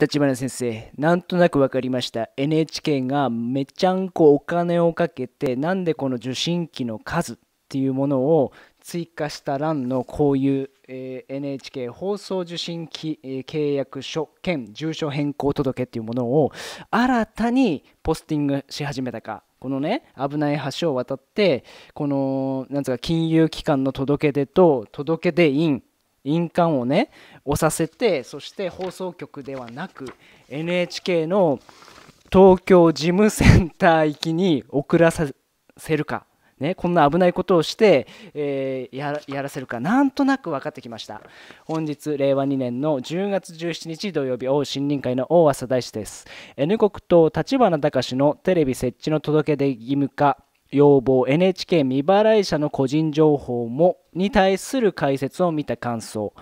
立花先生なんとなく分かりました NHK がめちゃんこお金をかけてなんでこの受信機の数っていうものを追加した欄のこういう、え NHK 放送受信機、え契約書兼住所変更届っていうものを新たにポスティングし始めたかこのね危ない橋を渡ってこのなんつうか金融機関の届け出と届け出員印鑑をね押させてそして放送局ではなく NHK の東京事務センター行きに送らせるか、ね、こんな危ないことをして、えー、やらせるかなんとなく分かってきました本日令和2年の10月17日土曜日大森林会の大浅大志です N 国と立花隆のテレビ設置の届け出義務化要望 NHK 未払い者の個人情報もに対する解説を見た感想、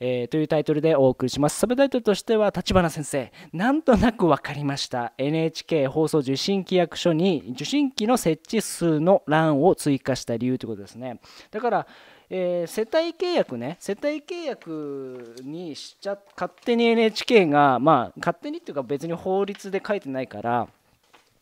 えー、というタイトルでお送りしますサブタイトルとしては立花先生なんとなく分かりました NHK 放送受信規約書に受信機の設置数の欄を追加した理由ということですねだからえー、世帯契約ね世帯契約にしちゃ勝手に NHK がまあ勝手にっていうか別に法律で書いてないから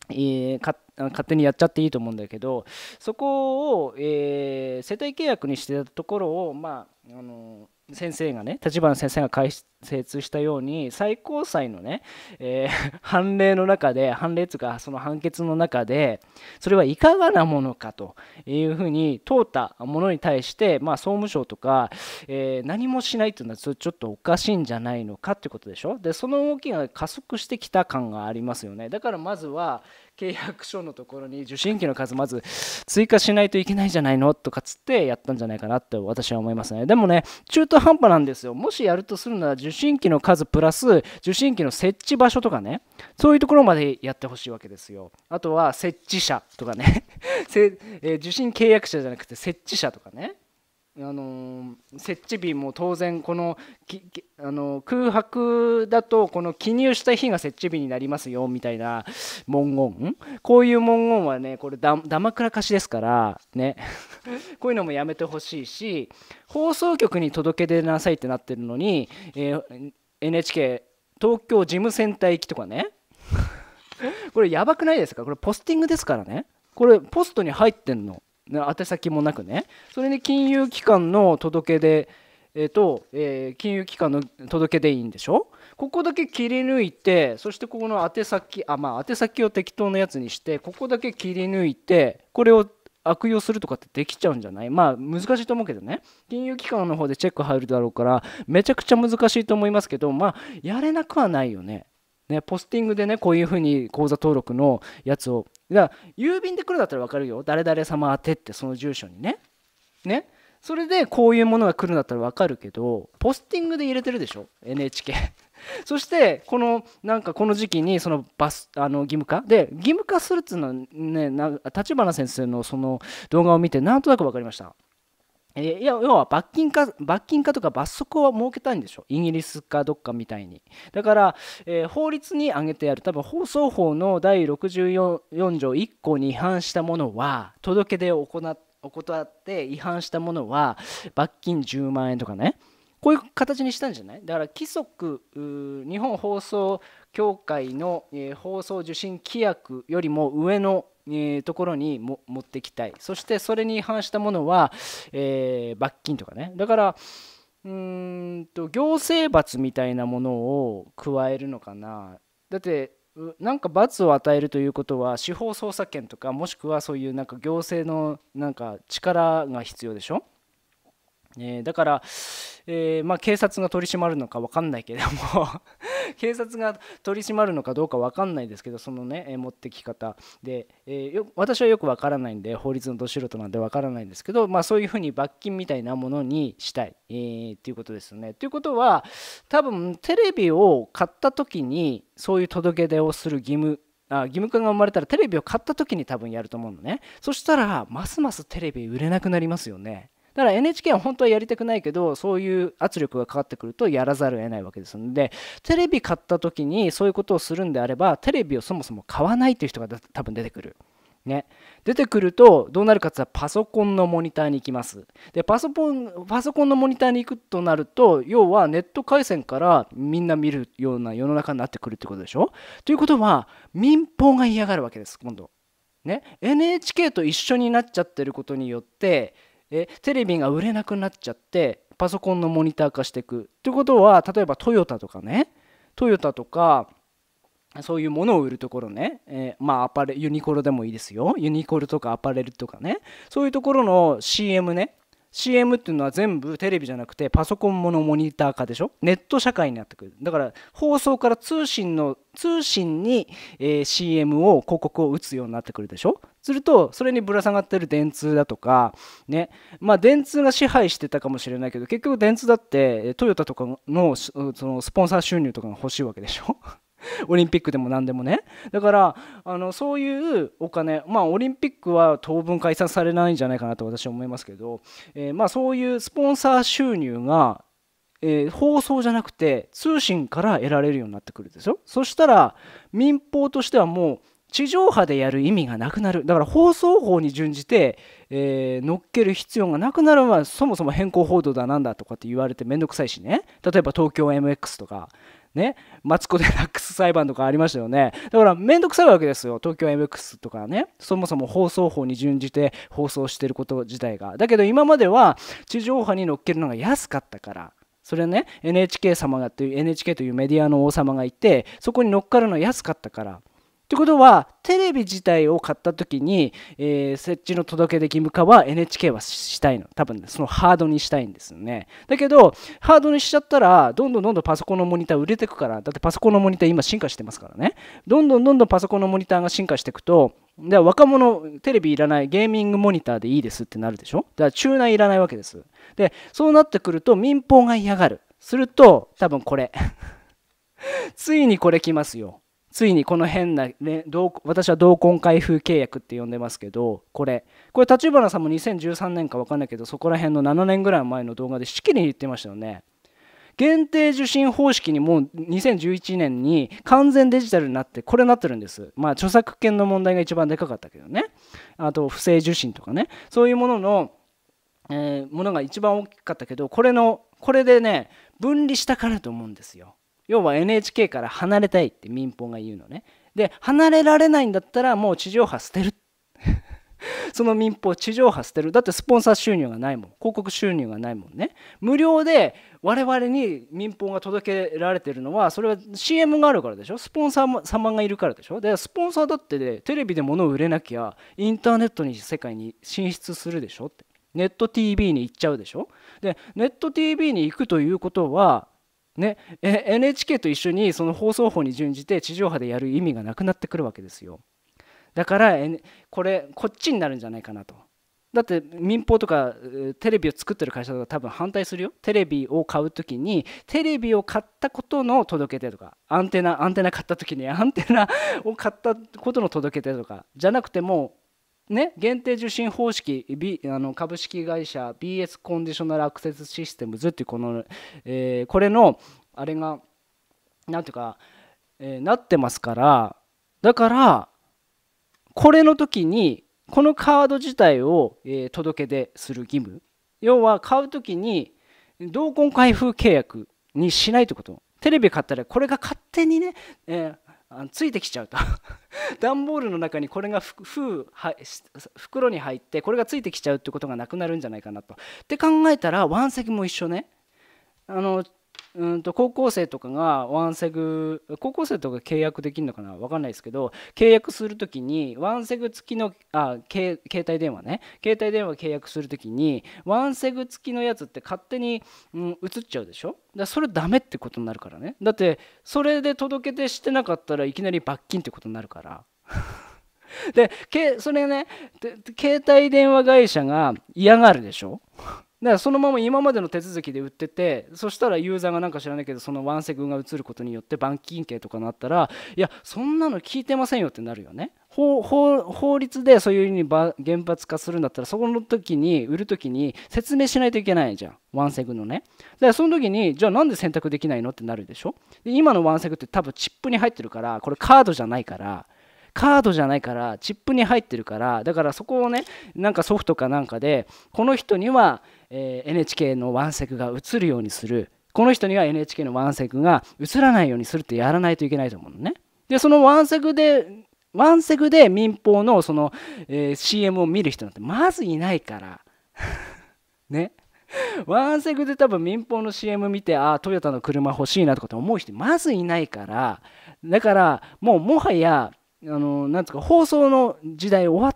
えー、勝手にやっちゃっていいと思うんだけどそこを、えー、世帯契約にしてたところをまああの先生がね立花先生が解説したように最高裁のね、えー、判例の中で判例というかその判決の中でそれはいかがなものかというふうに問うたものに対して、まあ、総務省とか、えー、何もしないというのはちょっとおかしいんじゃないのかということでしょでその動きが加速してきた感がありますよねだからまずは契約書のところに受信機の数まず追加しないといけないんじゃないのとかつってやったんじゃないかなって私は思いますねでもね中途半端なんですよもしやるとするなら受信機の数プラス受信機の設置場所とかねそういうところまでやってほしいわけですよあとは設置者とかね え受信契約者じゃなくて設置者とかねあの設置日も当然このあの空白だとこの記入した日が設置日になりますよみたいな文言こういう文言はねこれだだまくらかしですからね こういうのもやめてほしいし放送局に届け出なさいってなってるのに、えー、NHK 東京事務センター行きとかね これやばくないですかこれポスティングですからねこれポストに入ってんの宛先もなくねそれで金融機関の届け出えー、と、えー、金融機関の届け出いいんでしょここだけ切り抜いてそしてここの宛先あまあ宛先を適当なやつにしてここだけ切り抜いてこれを悪用するとかってできちゃうんじゃないまあ難しいと思うけどね金融機関の方でチェック入るだろうからめちゃくちゃ難しいと思いますけどまあやれなくはないよね。ね、ポスティングでねこういうふうに口座登録のやつをだから郵便で来るだったら分かるよ誰々様宛てってその住所にねねそれでこういうものが来るんだったら分かるけどポスティングで入れてるでしょ NHK そしてこのなんかこの時期にそのバスあの義務化で義務化するっていうのは立花先生のその動画を見てなんとなく分かりましたえー、いや要は罰金か罰金かとか罰則を設けたいんでしょイギリスかどっかみたいにだから、えー、法律に挙げてやる多分放送法の第64条1項に違反したものは届け出を行って違反したものは罰金10万円とかねこういう形にしたんじゃないだから規則日本放送協会の、えー、放送受信規約よりも上のところに持ってきたいそしてそれに違反したものは、えー、罰金とかねだからうんと行政罰みたいなものを加えるのかなだってなんか罰を与えるということは司法捜査権とかもしくはそういうなんか行政のなんか力が必要でしょ、えー、だから、えー、まあ、警察が取り締まるのか分かんないけれども警察が取り締まるのかどうか分かんないですけどそのね、え持ってき方で、えよ私はよく分からないんで法律のど素人なんで分からないんですけど、まあ、そういうふうに罰金みたいなものにしたい、えー、っていうことですね。ということは多分テレビを買った時にそういう届け出をする義務あ義務化が生まれたらテレビを買った時に多分やると思うのねそしたらますますテレビ売れなくなりますよねだから NHK は本当はやりたくないけどそういう圧力がかかってくるとやらざるを得ないわけですのでテレビ買った時にそういうことをするんであればテレビをそもそも買わないという人が多分出てくる。ね、出てくるとどうなるかってパソコンのモニターに行きますでパソコンパソコンのモニターに行くとなると要はネット回線からみんな見るような世の中になってくるってことでしょということは民放が嫌がるわけです今度。ね、NHK と一緒になっちゃってることによってえテレビが売れなくなっちゃってパソコンのモニター化していくってことは例えばトヨタとかねトヨタとかそういうものを売るところね、えー、まあアパレユニコロでもいいですよユニコロとかアパレルとかねそういうところの CM ね CM っていうのは全部テレビじゃなくてパソコンものモニター化でしょネット社会になってくるだから放送から通信の通信に、えー、CM を広告を打つようになってくるでしょするとそれにぶら下がってる電通だとかねまあ電通が支配してたかもしれないけど結局電通だってトヨタとかのそのスポンサー収入とかが欲しいわけでしょ オリンピックでも何でもねだからあのそういうお金まあオリンピックは当分解散されないんじゃないかなと私は思いますけど、えまあそういうスポンサー収入がえー、放送じゃなくて通信から得られるようになってくるでしょそしたら民放としてはもう地上波でやる意味がなくなるだから放送法に準じて、えー、乗っける必要がなくなるのはそもそも変更報道だなんだとかって言われてめんどくさいしね例えば東京 MX とかねマツコ・デラックス裁判とかありましたよねだからめんどくさいわけですよ東京 MX とかねそもそも放送法に準じて放送してること自体がだけど今までは地上波に乗っけるのが安かったからそれね NHK 様がっていう NHK というメディアの王様がいてそこに乗っかるのは安かったからってことはテレビ自体を買った時に、えー、設置の届け出義務化は NHK はしたいの多分そのハードにしたいんですよねだけどハードにしちゃったらどんどんどんどんパソコンのモニター売れてくからだってパソコンのモニター今進化してますからねどんどんどんどんパソコンのモニターが進化していくとで若者テレビいらないゲーミングモニターでいいですってなるでしょだから中内いらないわけですでそうなってくると民放が嫌がるすると多分これ ついにこれ来ますよついにこの変な、ね、私は同婚開封契約って呼んでますけどこれこれ立花さんも2013年か分かんないけどそこら辺の7年ぐらい前の動画でしきりに言ってましたよね。限定受信方式にもう2011年に完全デジタルになってこれになってるんです。まあ著作権の問題が一番でかかったけどねあと不正受信とかねそういうものの、えー、ものが一番大きかったけどこれのこれでね分離したからと思うんですよ。要は NHK から離れたいって民放が言うのねで離れられないんだったらもう地上波捨てる その民放地上波捨てるだってスポンサー収入がないもん広告収入がないもんね無料で我々に民放が届けられてるのはそれは CM があるからでしょスポンサー様がいるからでしょでスポンサーだってで、テレビで物を売れなきゃインターネットに世界に進出するでしょってネット TV に行っちゃうでしょでネット TV に行くということはね、NHK と一緒にその放送法に準じて地上波でやる意味がなくなってくるわけですよだから、これこっちになるんじゃないかなとだって民放とかテレビを作ってる会社とか多分反対するよテレビを買う時にテレビを買ったことの届け出とかアンテナアンテナ買った時にアンテナを買ったことの届け出とかじゃなくてもね、限定受信方式、B、あの株式会社 BS コンディショナルアクセスシステムズっていうこの、えー、これのあれが何ていうか、えー、なってますからだからこれの時にこのカード自体を、えー、届け出する義務要は買う時に同梱開封契約にしないってことテレビ買ったらこれが勝手にね、えー、あのついてきちゃうと 段ボールの中にこれが封袋に入ってこれがついてきちゃうってことがなくなるんじゃないかなと。って考えたら腕ン石も一緒ねあのうんと高校生とかがワンセグ高校生とか契約できるのかな分かんないですけど契約するときにワンセグ付きのあ携帯電話ね携帯電話契約するときにワンセグ付きのやつって勝手に、うん、移っちゃうでしょだそれダメってことになるからねだってそれで届け出してなかったらいきなり罰金ってことになるから でけそれね携帯電話会社が嫌がるでしょだからそのまま今までの手続きで売っててそしたらユーザーがなんか知らないけどそのワンセグが移ることによって板金刑とかなったらいやそんなの聞いてませんよってなるよね法律でそういうふうに原発化するんだったらそこの時に売る時に説明しないといけないじゃんワンセグのねだからその時にじゃあなんで選択できないのってなるでしょで今のワンセグって多分チップに入ってるからこれカードじゃないからカードじゃないからチップに入ってるからだからそこをねなんかソフトかなんかでこの人には、え NHK のワンセクが映るようにするこの人には NHK のワンセクが映らないようにするってやらないといけないと思うのね。でそのワンセクでワンセグで民放のその、えー、CM を見る人なんてまずいないから ねワンセグで多分民放の CM 見てああトヨタの車欲しいなとかって思う人まずいないからだからもうもはやあのなんつうか放送の時代終わっ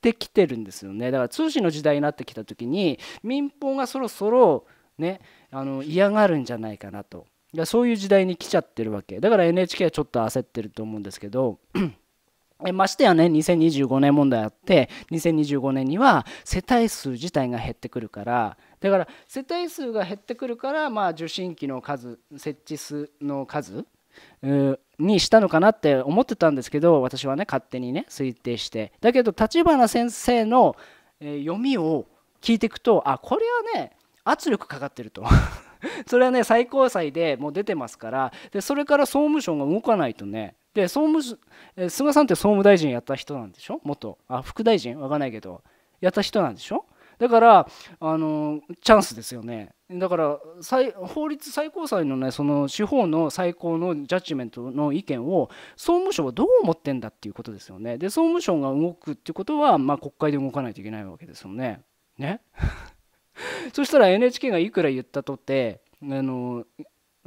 てきてるんですよねだから通信の時代になってきた時に民放がそろそろねあの嫌がるんじゃないかなとそういう時代に来ちゃってるわけだから NHK はちょっと焦ってると思うんですけど ましてやね2025年問題あって2025年には世帯数自体が減ってくるからだから世帯数が減ってくるから、まあ、受信機の数設置数の数にしたのかなって思ってたんですけど私はね勝手にね推定してだけど立花先生の読みを聞いていくとあこれはね圧力かかってると それはね最高裁でもう出てますからでそれから総務省が動かないとねで総務菅さんって総務大臣やった人なんでしょ元あ副大臣わかんないけどやった人なんでしょだからあのチャンスですよねだから法律最高裁のねその司法の最高のジャッジメントの意見を総務省はどう思ってんだっていうことですよねで総務省が動くっていうことは、まあ、国会で動かないといけないわけですよねね そしたら NHK がいくら言ったとてあの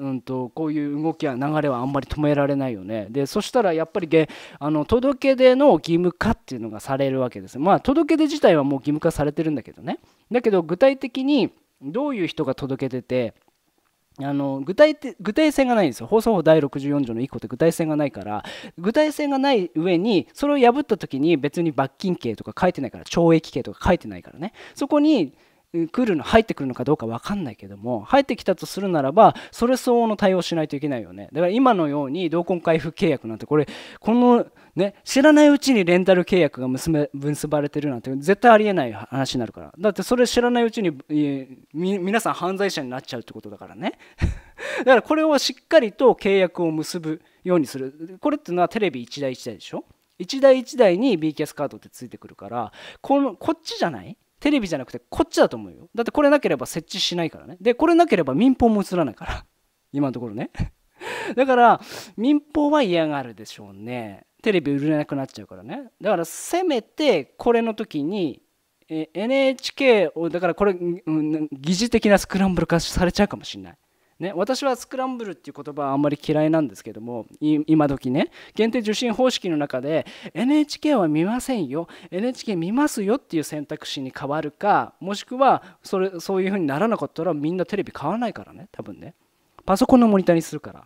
うんと、こういう動きや流れはあんまり止められないよねでそしたらやっぱりげあの届け出の義務化っていうのがされるわけですまあ届け出自体はもう義務化されてるんだけどねだけど具体的にどういう人が届けててあの具体具体性がないんですよ放送法第64条の1個って具体性がないから具体性がない上にそれを破った時に別に罰金刑とか書いてないから懲役刑とか書いてないからねそこに来るの入ってくるのかどうか分かんないけども入ってきたとするならばそれ相応の対応しないといけないよねだから今のように同梱回復契約なんてこれこのね知らないうちにレンタル契約が結ばれてるなんて絶対ありえない話になるからだってそれ知らないうちに皆さん犯罪者になっちゃうってことだからね だからこれをしっかりと契約を結ぶようにするこれっていうのはテレビ1台1台でしょ1台1台に B キャスカードってついてくるからこのこっちじゃないテレビじゃなくてこっちだと思うよだってこれなければ設置しないからねでこれなければ民放も映らないから 今のところね だから民放は嫌がるでしょうねテレビ売れなくなっちゃうからねだからせめてこれの時に NHK をだからこれ、ん、疑似的なスクランブル化されちゃうかもしれないね、私はスクランブルっていう言葉はあんまり嫌いなんですけども今時ね限定受信方式の中で NHK は見ませんよ NHK 見ますよっていう選択肢に変わるかもしくはそれそういう風にならなかったらみんなテレビ買わないからね多分ねパソコンのモニターにするから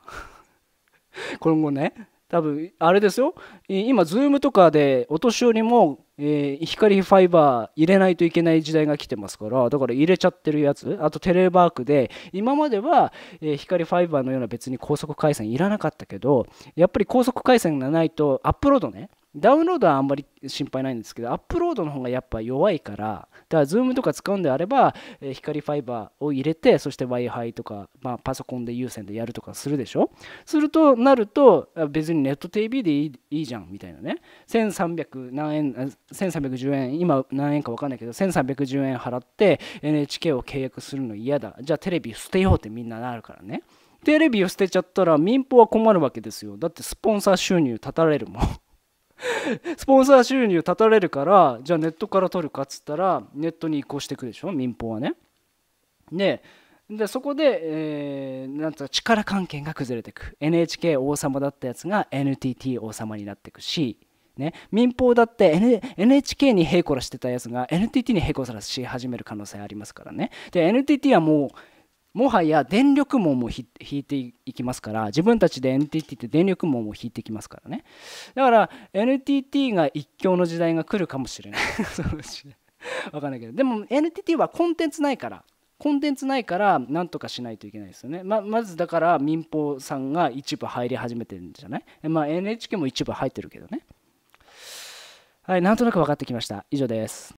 今後ね多分あれですよ今 Zoom とかでお年寄りも、えー、光ファイバー入れないといけない時代が来てますからだから入れちゃってるやつあとテレワークで今までは、えー、光ファイバーのような別に高速回線いらなかったけどやっぱり高速回線がないとアップロードねダウンロードはあんまり心配ないんですけど、アップロードの方がやっぱ弱いから、だから Zoom とか使うんであれば、えー、光ファイバーを入れて、そして Wi-Fi とか、まあ、パソコンで有線でやるとかするでしょすると、なると、別にネット TV でいいいいじゃんみたいなね。1300何円、1310円、今何円か分かんないけど、1310円払って NHK を契約するの嫌だ。じゃあテレビ捨てようってみんななるからね。テレビを捨てちゃったら民放は困るわけですよ。だってスポンサー収入立たれるもん。スポンサー収入断たれるからじゃあネットから取るかっつったらネットに移行していくでしょ民放はね。ででそこで、えー、なんか力関係が崩れていく NHK 王様だったやつが NTT 王様になっていくし、ね、民放だって、N、NHK に平行らしてたやつが NTT に平行らし始める可能性ありますからねで NTT はもうもはや電力網も引いていきますから自分たちで NTT って電力網も引いていきますからねだから NTT が一強の時代が来るかもしれない わかんないけどでも NTT はコンテンツないからコンテンツないからなんとかしないといけないですよね。ままずだから民放さんが一部入り始めてるんじゃないまあ、NHK も一部入ってるけどね。はい、なんとなく分かってきました。以上です。